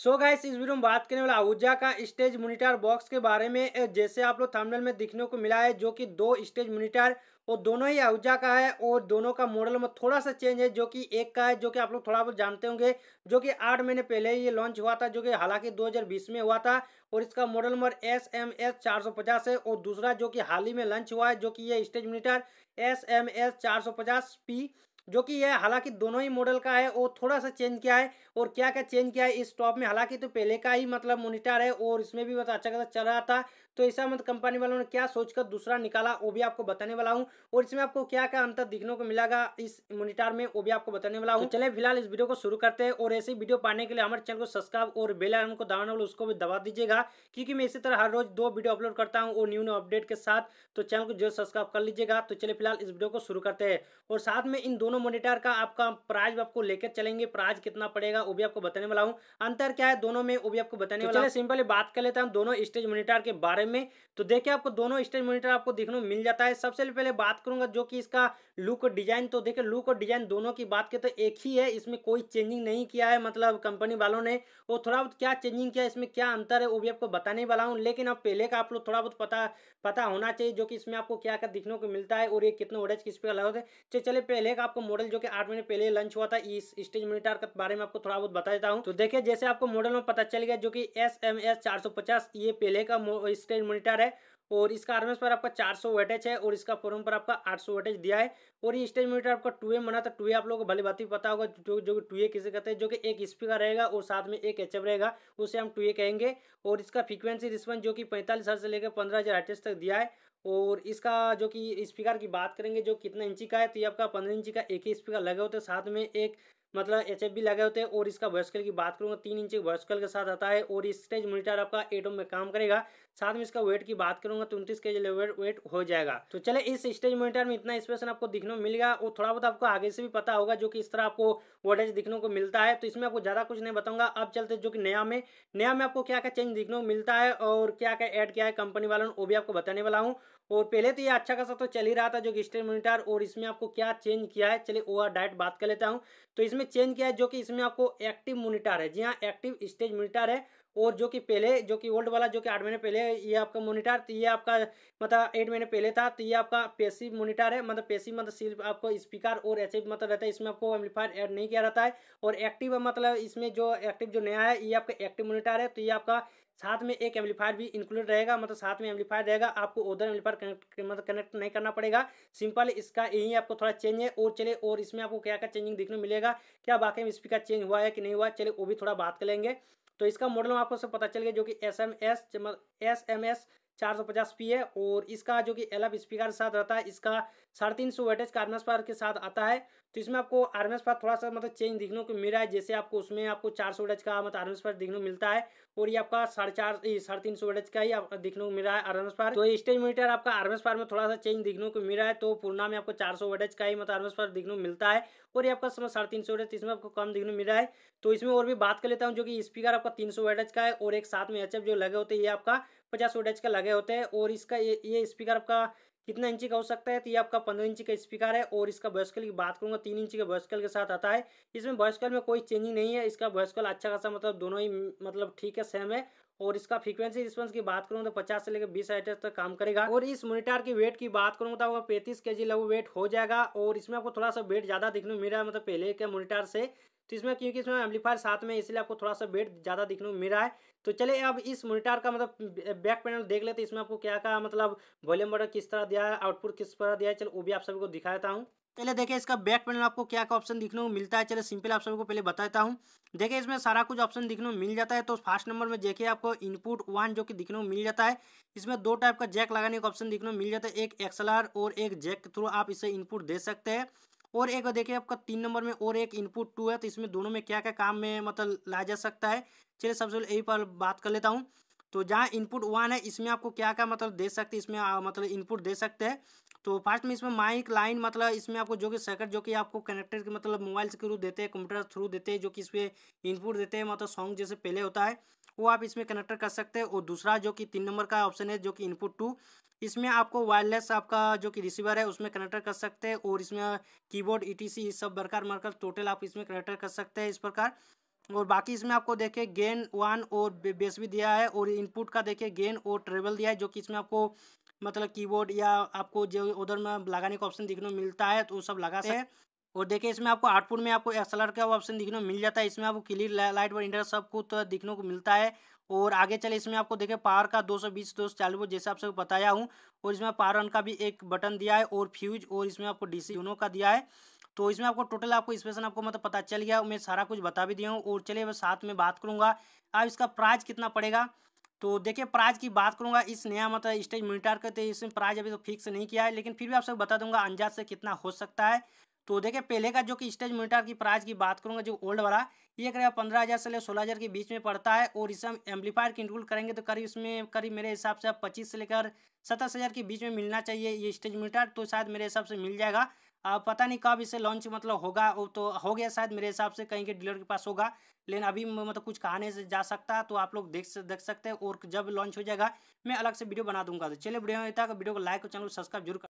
सो so guys इस video में बात करने वाला आहूजा का स्टेज मोनिटर बॉक्स के बारे में जैसे आप लोग थंबनेल में दिखने को मिला है जो कि दो स्टेज मोनिटर और दोनों ही आहूजा का है और दोनों का मॉडल में थोड़ा सा चेंज है जो कि एक का है जो कि आप लोग थोड़ा बहुत जानते होंगे जो कि आठ महीने पहले ही ये लॉन्च हुआ था जो कि हालांकि दो में हुआ था और इसका model number S M S चार सौ पचास है और दूसरा जो कि हाल ही में लॉन्च हुआ है जो कि ये stage monitor S M S चार सौ पचास पी जो कि यह हालांकि दोनों ही मॉडल का है और थोड़ा सा चेंज किया है और क्या क्या चेंज किया है इस टॉप में हालांकि तो पहले का ही मतलब मोनिटर है और इसमें भी मतलब अच्छा खासा चल रहा था तो ऐसा मत मतलब कंपनी वालों ने क्या सोचकर दूसरा निकाला वो भी आपको बताने वाला हूँ और इसमें आपको क्या क्या अंतर दिखने को मिलागा इस मोनिटार में वो भी आपको बताने वाला हूँ तो चले फिलहाल इस वीडियो को शुरू करते हैं और ऐसी वीडियो पाने के लिए हमारे चैनल को सब्सक्राइब और बेलाइन को दबाने वाले उसको भी दबा दीजिएगा क्योंकि मैं इसी तरह हर रोज दो वीडियो अपलोड करता हूँ और न्यू न्यू अपडेट के साथ तो चैनल को जरूर सब्सक्राइब कर लीजिएगा तो चले फिलहाल इस वीडियो को शुरू करते हैं और साथ में इन दोनों मोनिटर का आपका प्राइज आपको लेकर चलेंगे प्राइज कितना पड़ेगा वो भी आपको बताने वाला हूँ अंतर क्या है दोनों में वो भी आपको बताने तो वाला सिंपली बात कर लेता हूँ दोनों स्टेज मोनिटर के बारे बारे में तो देखिए आपको दोनों स्टेज मॉनिटर आपको देखने को मिल जाता है सबसे पहले बात करूंगा जो कि इसका लुक और डिजाइन तो देखिए लुक और डिजाइन दोनों की बात करें तो एक ही है इसमें कोई चेंजिंग नहीं किया है मतलब कंपनी वालों ने वो थोड़ा बहुत क्या चेंजिंग किया इसमें क्या अंतर है वो भी आपको बताने वाला हूँ लेकिन अब पहले का आप लोग थोड़ा बहुत पता पता होना चाहिए जो कि इसमें आपको क्या क्या दिखने को मिलता है और ये कितने ओडेज किस पे अलग होते हैं चले पहले का आपको मॉडल जो कि आठ महीने पहले लंच हुआ था इस स्टेज मोनिटर के बारे में आपको थोड़ा बहुत बता देता हूँ तो देखिये जैसे आपको मॉडल में पता चल गया जो कि एस एम ये पहले का इस स्टेज मोनिटर है और इसका आर्मेस पर आपका 400 सौ वेटेज है और इसका फोरम पर आपका 800 सौ वेटेज दिया है और ये स्टेज मीटर आपका टू ए मना था टू ए आप लोगों को भली बात ही पता होगा जो जो कि टू ए किसे कहते हैं जो कि एक स्पीकर रहेगा और साथ में एक एच रहेगा उसे हम टू ए कहेंगे और इसका फ्रिक्वेंसी रिस्पॉन्स जो कि पैंतालीस हज़ार से लेकर पंद्रह हज़ार तक दिया है और इसका जो कि स्पीकर की बात करेंगे जो कितना इंची का है तो ये आपका पंद्रह इंची का एक ही स्पीकर लगे होते हैं साथ में एक मतलब एच एफ लगे होते हैं और इसका वॉइसकल की बात करूँगा तीन इंच वॉइसकल के साथ आता है और स्टेज मोनिटर आपका एटोम में काम करेगा साथ में इसका वेट की बात करूंगा तो उनतीस के जी वेट हो जाएगा तो चले इस स्टेज मोनिटर में इतना स्पेशन आपको दिखने को मिल गया और थोड़ा बहुत आपको आगे से भी पता होगा जो कि इस तरह आपको वोटेज दिखने को मिलता है तो इसमें आपको ज़्यादा कुछ नहीं बताऊंगा अब चलते जो कि नया में नया में आपको क्या क्या चेंज दिखने को मिलता है और क्या क्या ऐड किया है कंपनी वालों ने वो भी आपको बताने वाला हूँ और पहले तो ये अच्छा खासा तो चल ही रहा था जो कि स्टेज मोनिटर और इसमें आपको क्या चेंज किया है चलिए ओवर डायरेक्ट बात कर लेता हूँ तो इसमें चेंज किया है जो कि इसमें आपको एक्टिव मोनिटर है जी हाँ एक्टिव स्टेज मोनिटर है और जो कि पहले जो कि ओल्ड वाला जो कि आठ महीने पहले ये आपका मोनिटर तो ये आपका मतलब एट महीने पहले था तो ये आपका पेसिव मोनिटर है मतलब पेसिव मतलब सिर्फ आपको स्पीकर और एच मतलब रहता है इसमें आपको एम्पलीफायर ऐड नहीं किया रहता है और एक्टिव मतलब इसमें जो एक्टिव जो नया है ये आपका एक्टिव मोनिटर है तो ये आपका साथ में एक एम्पलीफायर भी इंक्लूड रहेगा मतलब साथ में एम्पलीफायर रहेगा आपको उधर एम्पलीफायर कनेक्ट मतलब कनेक्ट नहीं करना पड़ेगा सिंपल इसका यही आपको थोड़ा चेंज है और चले और इसमें आपको क्या क्या चेंजिंग देखने मिलेगा क्या बाकी में स्पीकर चेंज हुआ है कि नहीं हुआ चले वो भी थोड़ा बात कर लेंगे तो इसका मॉडल आपको सब पता चल गया जो कि S M S S M S चार सौ पचास पी है और इसका जो कि एल एफ स्पीकर साथ रहता है इसका साढ़े तीन सौ वेटेज का आर्मेस पावर के साथ आता है तो इसमें आपको आर्मेस पावर थोड़ा सा मतलब चेंज देखने को मिल रहा है जैसे आपको उसमें आपको चार सौ वेटेज का मतलब आर्मेस पावर देखने को मिलता है और ये आपका साढ़े चार साढ़े तीन सौ वेटेज का ही देखने को मिल रहा है आर्मेस पावर तो स्टेज मीटर आपका आर्मेस पावर में थोड़ा सा चेंज देखने को मिल रहा है तो पूर्णा में आपको चार सौ वेटेज का ही मतलब आर्मेस पावर देखने को मिलता है और ये आपका समय साढ़े तीन सौ वेटेज इसमें आपको कम देखने को मिल रहा है तो इसमें और भी बात कर लेता हूँ जो कि स्पीकर आपका तीन सौ वेटेज का है और एक साथ में एच जो लगे होते हैं ये आपका पचास वोल्टेज का लगे होते हैं और इसका ये ये स्पीकर आपका कितना इंची का हो सकता है तो ये आपका पंद्रह इंची का स्पीकर है और इसका बॉयस्कल की बात करूंगा तीन इंची के बॉयस्कल के साथ आता है इसमें बॉयस्कल में कोई चेंजिंग नहीं है इसका बॉयस्कल अच्छा खासा मतलब दोनों ही मतलब ठीक है सेम है और इसका फ्रीक्वेंसी रिस्पॉन्स की बात करूँ तो पचास से लेकर बीस आइटर्स तक काम करेगा और इस मोनिटर की वेट की बात करूँ तो आपका पैंतीस के जी लगभग वेट हो जाएगा और इसमें आपको थोड़ा सा वेट ज़्यादा दिखने मिला मतलब पहले के मोनिटर से तो इसमें क्योंकि इसमें एम्पलीफायर साथ में इसलिए आपको थोड़ा सा वेट ज़्यादा दिखने को मिल रहा है तो चलिए अब इस मोनिटर का मतलब बैक पैनल देख लेते इसमें आपको क्या का मतलब वॉल्यूम बटन किस तरह दिया है आउटपुट किस तरह दिया है चलो वो भी आप सभी को दिखा देता हूँ पहले देखिए इसका बैक पैनल आपको क्या क्या ऑप्शन दिखने को मिलता है चलिए सिंपल आप सबको पहले बताता हूँ देखिए इसमें सारा कुछ ऑप्शन दिखने को मिल जाता है तो फर्स्ट नंबर में देखिए आपको इनपुट वन जो कि दिखने को मिल जाता है इसमें दो टाइप का जैक लगाने का ऑप्शन दिखने को मिल जाता है एक एक्सएलआर और एक जैक के थ्रू आप इसे इनपुट दे सकते हैं और एक देखिए आपका तीन नंबर में और एक इनपुट टू है तो इसमें दोनों में क्या क्या काम में मतलब लाया जा सकता है चलिए सबसे पहले यही पर बात कर लेता हूँ तो जहाँ इनपुट वन है इसमें आपको क्या क्या मतलब दे सकते हैं इसमें मतलब इनपुट दे सकते हैं तो फर्स्ट में इसमें माइक लाइन मतलब इसमें आपको जो कि सर्किट जो कि आपको कनेक्टर के मतलब मोबाइल के थ्रू देते हैं कंप्यूटर थ्रू देते हैं जो कि इसमें इनपुट देते हैं मतलब सॉन्ग जैसे पहले होता है वो आप इसमें कनेक्टर कर सकते हैं और दूसरा जो कि तीन नंबर का ऑप्शन है जो कि इनपुट टू इसमें आपको वायरलेस आपका जो कि रिसीवर है उसमें कनेक्टर कर सकते हैं और इसमें कीबोर्ड ई इस सब बरकर मरकर टोटल आप इसमें कनेक्टर कर सकते हैं इस प्रकार और बाकी इसमें आपको देखिए गेन वन और बेस भी दिया है और इनपुट का देखिए गेन और ट्रेवल दिया है जो कि इसमें आपको मतलब कीबोर्ड या आपको जो उधर में लगाने का ऑप्शन देखने को मिलता है तो वो सब लगा सकते हैं और देखिए इसमें आपको आउटपुट में आपको एक्सलर का ऑप्शन देखने को मिल जाता है इसमें आपको क्लियर लाइट और इंडर सब कुछ देखने को मिलता है और आगे चले इसमें आपको देखे पावर का 220 सौ बीस दो सौ जैसे आपसे बताया हूँ और इसमें पावर ऑन का भी एक बटन दिया है और फ्यूज और इसमें आपको डीसी दोनों का दिया है तो इसमें आपको टोटल आपको स्पेशन आपको मतलब पता चल गया मैं सारा कुछ बता भी दिया हूँ और चलिए मैं साथ में बात करूँगा अब इसका प्राइज कितना पड़ेगा तो देखिए प्राइज की बात करूँगा इस नया मतलब स्टेज मोनिटर करते इसमें प्राइज अभी तो फिक्स नहीं किया है लेकिन फिर भी आप सब बता दूंगा अंजाज से कितना हो सकता है तो देखिए पहले का जो कि स्टेज मोनिटर की प्राइज की बात करूँगा जो ओल्ड वाला ये करीब पंद्रह हज़ार से लेकर सोलह हज़ार के बीच में पड़ता है और इसे हम एम्पलीफायर की इंक्लूड करेंगे तो करीब इसमें करीब मेरे हिसाब से आप पच्चीस से लेकर सत्ताईस हज़ार के बीच में मिलना चाहिए ये स्टेज मोनिटर तो शायद मेरे हिसाब से मिल जाएगा पता नहीं कब इसे लॉन्च मतलब होगा तो हो गया शायद मेरे हिसाब से कहीं के डीलर के पास होगा लेकिन अभी मतलब कुछ कहाने से जा सकता है तो आप लोग देख देख सकते हैं और जब लॉन्च हो जाएगा मैं अलग से वीडियो बना दूंगा तो चलिए वीडियो में तक वीडियो को लाइक और चैनल सब्सक्राइब जरूर